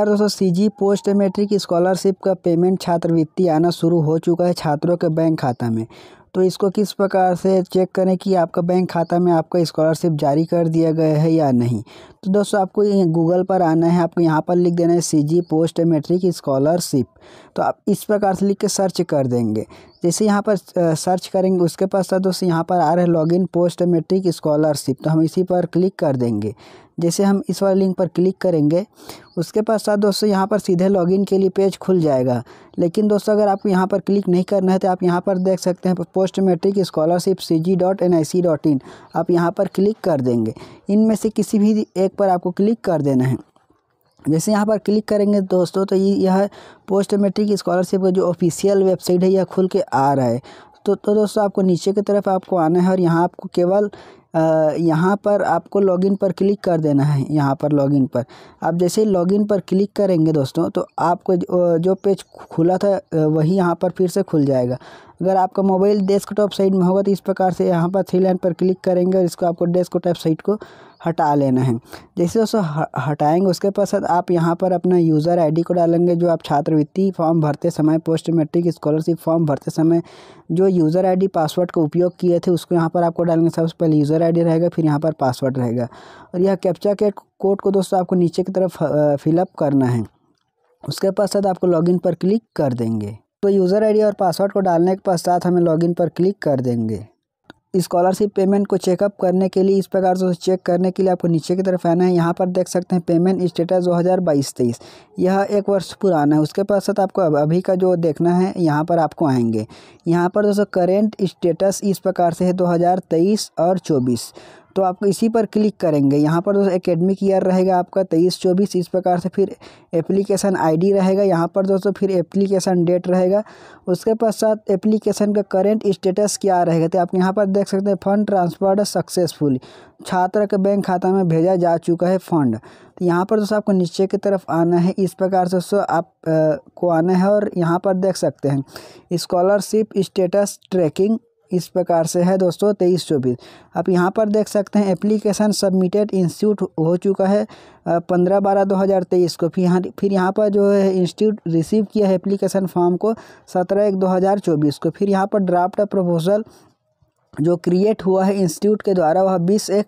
यार दोस्तों C G post matric scholarship का पेमेंट छात्रवृत्ति आना शुरू हो चुका है छात्रों के बैंक खाता में तो इसको किस प्रकार से चेक करें कि आपका बैंक खाता में आपका स्कॉलरशिप जारी कर दिया गया है या नहीं तो दोस्तों आपको गूगल पर आना है आपको यहाँ पर लिख देना है C G post matric scholarship तो आप इस प्रकार से लिख के सर्च कर देंगे जैसे यहाँ पर सर्च करेंगे उसके पास दोस्तों यहाँ पर आ हैं log in post matric scholarship तो हम इसी पर क्लिक कर देंगे जैसे हम इस वाले लिंक पर क्लिक करेंगे उसके पश्चात दोस्तों यहाँ पर सीधे लॉगिन के लिए पेज खुल जाएगा लेकिन दोस्तों अगर आप यहाँ पर क्लिक नहीं करना है तो आप यहाँ पर देख सकते हैं post matric scholarship C G dot N I C dot in आप यहाँ पर क्लिक कर देंगे इनमें से किसी भी एक पर आपको क्लिक कर देना है जैसे यहाँ पर क्लिक करेंगे दोस्तों तो ये यह पोस्ट मेट्रिक स्कॉलरशिप का जो ऑफिशियल वेबसाइट है यह खुल के आ रहा है तो तो दोस्तों आपको नीचे की तरफ आपको आना है और यहाँ आपको केवल यहाँ पर आपको लॉगिन पर क्लिक कर देना है यहाँ पर लॉगिन पर आप जैसे ही लॉगिन पर क्लिक करेंगे दोस्तों तो आपको जो पेज खुला था वही यहाँ पर फिर से खुल जाएगा अगर आपका मोबाइल डेस्कटॉप साइड में होगा तो इस प्रकार से यहाँ पर थ्री लाइन पर क्लिक करेंगे और इसको आपको डेस्कटॉप साइड को हटा लेना है जैसे उसको हटाएंगे उसके पश्चात आप यहाँ पर अपना यूज़र आईडी को डालेंगे जो आप छात्रवृत्ति फॉर्म भरते समय पोस्ट मैट्रिक स्कॉलरशिप फॉर्म भरते समय जो यूज़र आई पासवर्ड का उपयोग किए थे उसको यहाँ पर आपको डालेंगे सबसे पहले यूज़र आई रहेगा फिर यहाँ पर पासवर्ड रहेगा और यह कैप्चा के कोड को दोस्तों आपको नीचे की तरफ फिलअप करना है उसके पश्चात आपको लॉगिन पर क्लिक कर देंगे तो यूज़र आईडी और पासवर्ड को डालने के पश्चात हमें लॉगिन पर क्लिक कर देंगे स्कॉलरशिप पेमेंट को चेकअप करने के लिए इस प्रकार से चेक करने के लिए आपको नीचे की तरफ आना है यहाँ पर देख सकते हैं पेमेंट स्टेटस दो हज़ार बाईस तेईस यह एक वर्ष पुराना है उसके पश्चात आपको अभी का जो देखना है यहाँ पर आपको आएंगे यहाँ पर दोस्तों करेंट स्टेटस इस प्रकार से है दो हज़ार तेईस और चौबीस तो आप इसी पर क्लिक करेंगे यहाँ पर दोस्तों एकेडमिक ईयर रहेगा आपका तेईस चौबीस इस प्रकार से फिर एप्लीकेशन आईडी रहेगा यहाँ पर दोस्तों फिर एप्लीकेशन डेट रहेगा उसके पश्चात एप्लीकेशन का करेंट स्टेटस क्या रहेगा तो आप यहाँ पर देख सकते हैं फंड ट्रांसफर्ड सक्सेसफुल छात्र के बैंक खाता में भेजा जा चुका है फंड तो यहाँ पर दोस्तों आपको नीचे की तरफ आना है इस प्रकार से दोस्तों आप को आना है और यहाँ पर देख सकते हैं स्कॉलरशिप स्टेटस ट्रैकिंग इस प्रकार से है दोस्तों तेईस चौबीस आप यहाँ पर देख सकते हैं एप्लीकेशन सबमिटेड इंस्टीट्यूट हो चुका है पंद्रह बारह दो हज़ार तेईस को फिर यहाँ फिर यहाँ पर जो है इंस्टीट्यूट रिसीव किया है एप्लीकेशन फॉर्म को सत्रह एक दो हज़ार चौबीस को फिर यहाँ पर ड्राफ्ट प्रपोजल जो क्रिएट हुआ है इंस्टीट्यूट के द्वारा वह बीस एक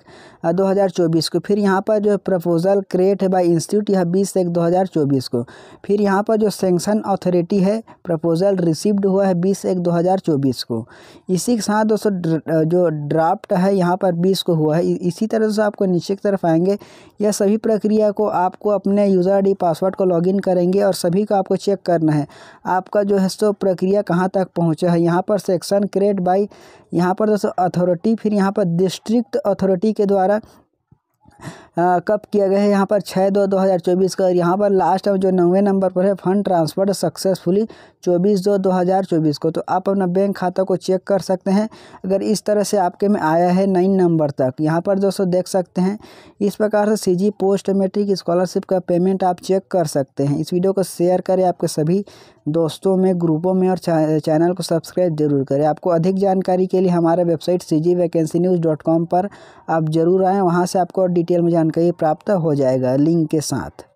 दो हज़ार चौबीस को फिर यहाँ पर जो प्रपोजल क्रिएट है बाय इंस्टीट्यूट यह बीस एक दो हज़ार चौबीस को फिर यहाँ पर जो सेंक्शन अथॉरिटी है प्रपोजल रिसीव्ड हुआ है बीस एक दो हज़ार चौबीस को इसी के साथ दोस्तों जो ड्राफ्ट है यहाँ पर बीस को हुआ है इसी तरह से आपको नीचे की तरफ आएंगे यह सभी प्रक्रिया को आपको अपने यूज़र आई पासवर्ड को इन करेंगे और सभी को आपको चेक करना है आपका जो है सो प्रक्रिया कहाँ तक पहुँचा है यहाँ पर सेक्शन क्रिएट बाई यहाँ पर अथॉरिटी फिर यहाँ पर डिस्ट्रिक्ट अथॉरिटी के द्वारा कब किया गया है यहाँ पर छः दो दो हज़ार चौबीस का और यहाँ पर लास्ट जो नौवे नंबर पर है फंड ट्रांसफ़र सक्सेसफुली चौबीस दो दो हज़ार चौबीस को तो आप अपना बैंक खाता को चेक कर सकते हैं अगर इस तरह से आपके में आया है नाइन नंबर तक यहाँ पर दोस्तों देख सकते हैं इस प्रकार से C G post matric scholarship का पेमेंट आप चेक कर सकते हैं इस वीडियो को शेयर करें आपके सभी दोस्तों में ग्रुपों में और चैनल को सब्सक्राइब जरूर करें आपको अधिक जानकारी के लिए हमारे website C G vacancy news dot com पर आप ज़रूर आएँ वहाँ से आपको डिटेल डिटेल में जानकारी प्राप्त हो जाएगा लिंक के साथ